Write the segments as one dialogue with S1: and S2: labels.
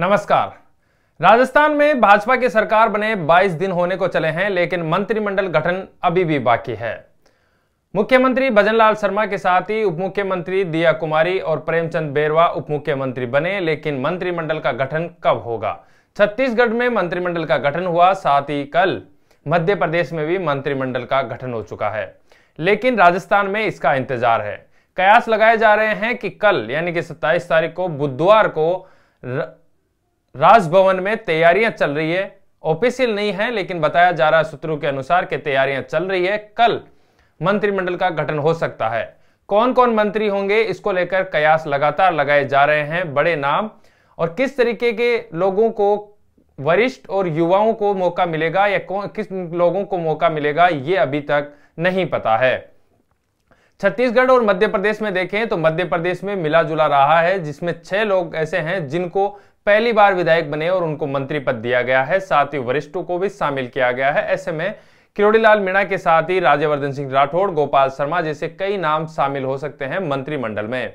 S1: नमस्कार राजस्थान में भाजपा की सरकार बने 22 दिन होने को चले हैं लेकिन मंत्रिमंडल गठन अभी भी बाकी है मुख्यमंत्री भजनलाल शर्मा के साथ ही उप मुख्यमंत्री दिया कुमारी और प्रेमचंद बेरवा उप मुख्यमंत्री बने लेकिन मंत्रिमंडल का गठन कब होगा छत्तीसगढ़ में मंत्रिमंडल का गठन हुआ साथ ही कल मध्य प्रदेश में भी मंत्रिमंडल का गठन हो चुका है लेकिन राजस्थान में इसका इंतजार है कयास लगाए जा रहे हैं कि कल यानी कि 27 तारीख को बुधवार को राजभवन में तैयारियां चल रही है ऑफिशियल नहीं है लेकिन बताया जा रहा है सूत्रों के अनुसार के तैयारियां चल रही है कल मंत्रिमंडल का गठन हो सकता है कौन कौन मंत्री होंगे इसको लेकर कयास लगातार लगाए जा रहे हैं बड़े नाम और किस तरीके के लोगों को वरिष्ठ और युवाओं को मौका मिलेगा या कौन किस लोगों को मौका मिलेगा ये अभी तक नहीं पता है छत्तीसगढ़ और मध्य प्रदेश में देखें तो मध्य प्रदेश में मिला जुला रहा है जिसमें छह लोग ऐसे हैं जिनको पहली बार विधायक बने और उनको मंत्री पद दिया गया है साथ ही वरिष्ठों को भी शामिल किया गया है ऐसे में किरोड़ीलाल मीणा के साथ ही राज्यवर्धन सिंह राठौड़ गोपाल शर्मा जैसे कई नाम शामिल हो सकते हैं मंत्रिमंडल में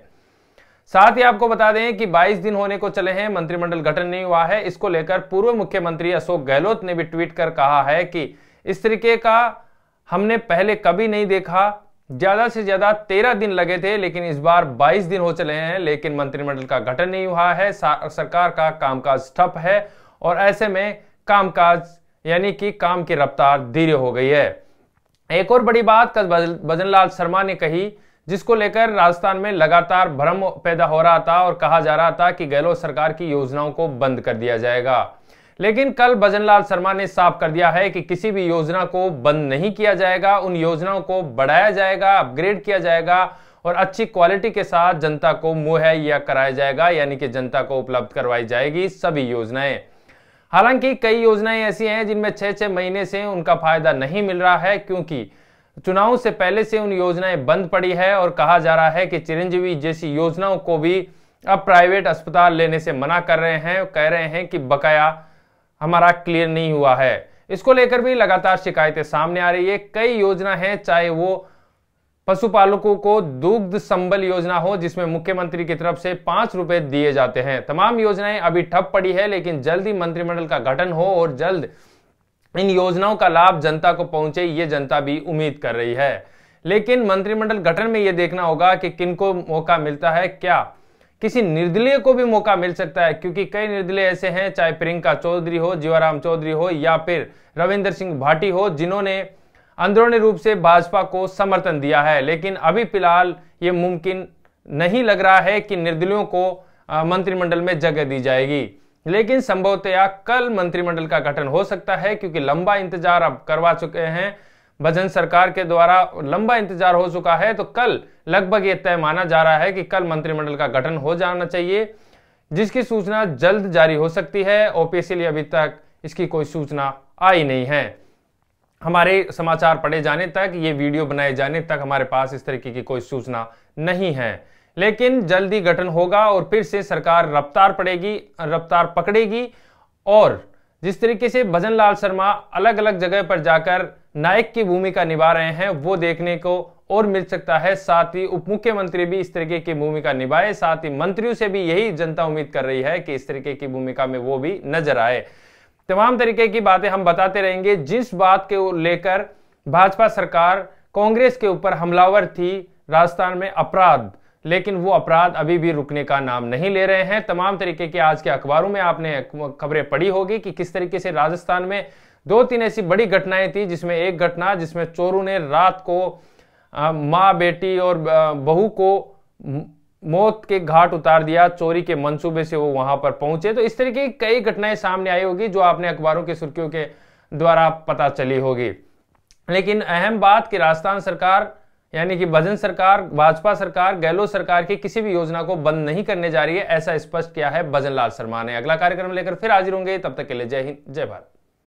S1: साथ ही आपको बता दें कि 22 दिन होने को चले हैं मंत्रिमंडल गठन नहीं हुआ है इसको लेकर पूर्व मुख्यमंत्री अशोक गहलोत ने भी ट्वीट कर कहा है कि इस तरीके का हमने पहले कभी नहीं देखा ज्यादा से ज्यादा तेरह दिन लगे थे लेकिन इस बार बाईस दिन हो चले हैं लेकिन मंत्रिमंडल का गठन नहीं हुआ है सरकार का कामकाज ठप है और ऐसे में कामकाज यानी कि काम की रफ्तार धीरे हो गई है एक और बड़ी बात भजन लाल शर्मा ने कही जिसको लेकर राजस्थान में लगातार भ्रम पैदा हो रहा था और कहा जा रहा था कि गहलोत सरकार की योजनाओं को बंद कर दिया जाएगा लेकिन कल भजनलाल शर्मा ने साफ कर दिया है कि किसी भी योजना को बंद नहीं किया जाएगा उन योजनाओं को बढ़ाया जाएगा अपग्रेड किया जाएगा और अच्छी क्वालिटी के साथ जनता को मुहैया कराया जाएगा यानी कि जनता को उपलब्ध करवाई जाएगी सभी योजनाएं हालांकि कई योजनाएं ऐसी हैं जिनमें छह छह महीने से उनका फायदा नहीं मिल रहा है क्योंकि चुनाव से पहले से उन योजनाएं बंद पड़ी है और कहा जा रहा है कि चिरंजीवी जैसी योजनाओं को भी अब प्राइवेट अस्पताल लेने से मना कर रहे हैं कह रहे हैं कि बकाया हमारा क्लियर नहीं हुआ है इसको लेकर भी लगातार शिकायतें सामने आ रही है कई योजना है चाहे वो पशुपालकों को दुग्ध संबल योजना हो जिसमें मुख्यमंत्री की तरफ से पांच रुपए दिए जाते हैं तमाम योजनाएं अभी ठप पड़ी है लेकिन जल्द ही मंत्रिमंडल का गठन हो और जल्द इन योजनाओं का लाभ जनता को पहुंचे ये जनता भी उम्मीद कर रही है लेकिन मंत्रिमंडल गठन में यह देखना होगा कि किनको मौका मिलता है क्या किसी निर्दलीय को भी मौका मिल सकता है क्योंकि कई निर्दलीय ऐसे हैं चाहे प्रियंका चौधरी हो जीवाराम चौधरी हो या फिर रविंद्र सिंह भाटी हो जिन्होंने अंदरूनी रूप से भाजपा को समर्थन दिया है लेकिन अभी फिलहाल ये मुमकिन नहीं लग रहा है कि निर्दलियों को मंत्रिमंडल में जगह दी जाएगी लेकिन संभवतया कल मंत्रिमंडल का गठन हो सकता है क्योंकि लंबा इंतजार अब करवा चुके हैं भजन सरकार के द्वारा लंबा इंतजार हो चुका है तो कल लगभग ये तय माना जा रहा है कि कल मंत्रिमंडल का गठन हो जाना चाहिए जिसकी सूचना जल्द जारी हो सकती है ओपीसी अभी तक इसकी कोई सूचना आई नहीं है हमारे समाचार पढ़े जाने तक ये वीडियो बनाए जाने तक हमारे पास इस तरीके की कोई सूचना नहीं है लेकिन जल्दी गठन होगा और फिर से सरकार रफ्तार पड़ेगी रफ्तार पकड़ेगी और जिस तरीके से भजन लाल शर्मा अलग अलग जगह पर जाकर नायक की भूमिका निभा रहे हैं वो देखने को और मिल सकता है साथ ही उप मुख्यमंत्री भी इस तरीके की भूमिका निभाए साथ ही मंत्रियों से भी यही जनता उम्मीद कर रही है कि इस तरीके की भूमिका में वो भी नजर आए तमाम तरीके की बातें हम बताते रहेंगे जिस बात के लेकर भाजपा सरकार कांग्रेस के ऊपर हमलावर थी राजस्थान में अपराध लेकिन वो अपराध अभी भी रुकने का नाम नहीं ले रहे हैं तमाम तरीके के आज के अखबारों में आपने खबरें पढ़ी होगी कि किस तरीके से राजस्थान में दो तीन ऐसी बड़ी घटनाएं थी जिसमें एक घटना जिसमें चोरों ने रात को माँ बेटी और बहू को मौत के घाट उतार दिया चोरी के मंसूबे से वो वहां पर पहुंचे तो इस तरीके की कई घटनाएं सामने आई होगी जो आपने अखबारों की सुर्खियों के द्वारा पता चली होगी लेकिन अहम बात कि राजस्थान सरकार यानी कि भजन सरकार भाजपा सरकार गहलोत सरकार की किसी भी योजना को बंद नहीं करने जा रही है ऐसा स्पष्ट किया है भजन लाल शर्मा ने अगला कार्यक्रम लेकर फिर हाजिर होंगे तब तक के लिए जय हिंद जय भारत